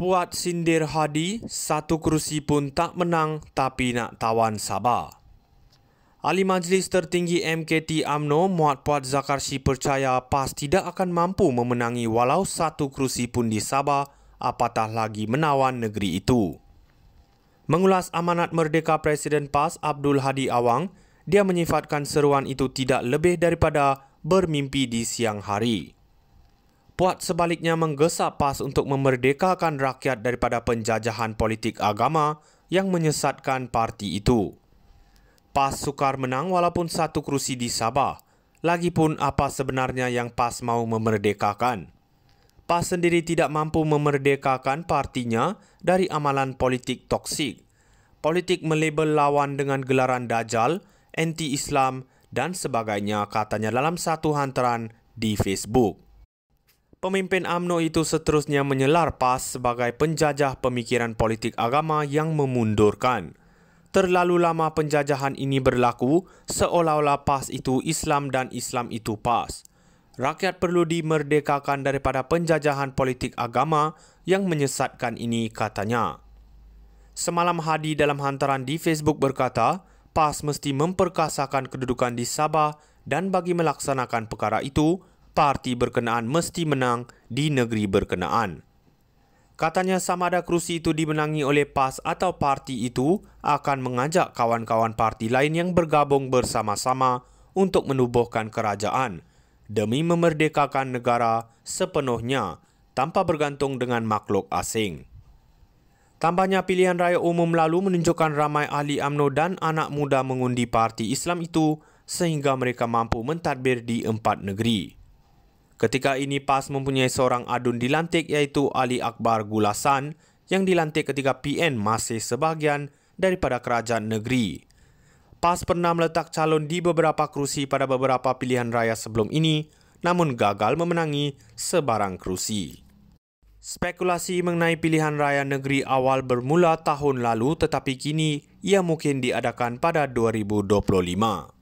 Puat sindir Hadi, satu kerusi pun tak menang tapi nak tawan Sabah. Ahli Majlis Tertinggi MKT AMNO Muat Puat Zakarsi percaya PAS tidak akan mampu memenangi walau satu kerusi pun di Sabah apatah lagi menawan negeri itu. Mengulas amanat merdeka Presiden PAS Abdul Hadi Awang, dia menyifatkan seruan itu tidak lebih daripada bermimpi di siang hari puat sebaliknya menggesa PAS untuk memerdekakan rakyat daripada penjajahan politik agama yang menyesatkan parti itu. PAS sukar menang walaupun satu kerusi di Sabah. Lagipun apa sebenarnya yang PAS mau memerdekakan? PAS sendiri tidak mampu memerdekakan partinya dari amalan politik toksik. Politik melabel lawan dengan gelaran dajal, anti-Islam dan sebagainya katanya dalam satu hantaran di Facebook pemimpin AMNO itu seterusnya menyelar PAS sebagai penjajah pemikiran politik agama yang memundurkan. Terlalu lama penjajahan ini berlaku, seolah-olah PAS itu Islam dan Islam itu PAS. Rakyat perlu dimerdekakan daripada penjajahan politik agama yang menyesatkan ini, katanya. Semalam Hadi dalam hantaran di Facebook berkata, PAS mesti memperkasakan kedudukan di Sabah dan bagi melaksanakan perkara itu, parti berkenaan mesti menang di negeri berkenaan. Katanya sama ada kerusi itu dimenangi oleh PAS atau parti itu akan mengajak kawan-kawan parti lain yang bergabung bersama-sama untuk menubuhkan kerajaan demi memerdekakan negara sepenuhnya tanpa bergantung dengan makhluk asing. Tambahnya pilihan raya umum lalu menunjukkan ramai ahli AMNO dan anak muda mengundi parti Islam itu sehingga mereka mampu mentadbir di empat negeri. Ketika ini PAS mempunyai seorang adun dilantik iaitu Ali Akbar Gulasan yang dilantik ketika PN masih sebahagian daripada kerajaan negeri. PAS pernah meletak calon di beberapa kerusi pada beberapa pilihan raya sebelum ini namun gagal memenangi sebarang kerusi. Spekulasi mengenai pilihan raya negeri awal bermula tahun lalu tetapi kini ia mungkin diadakan pada 2025.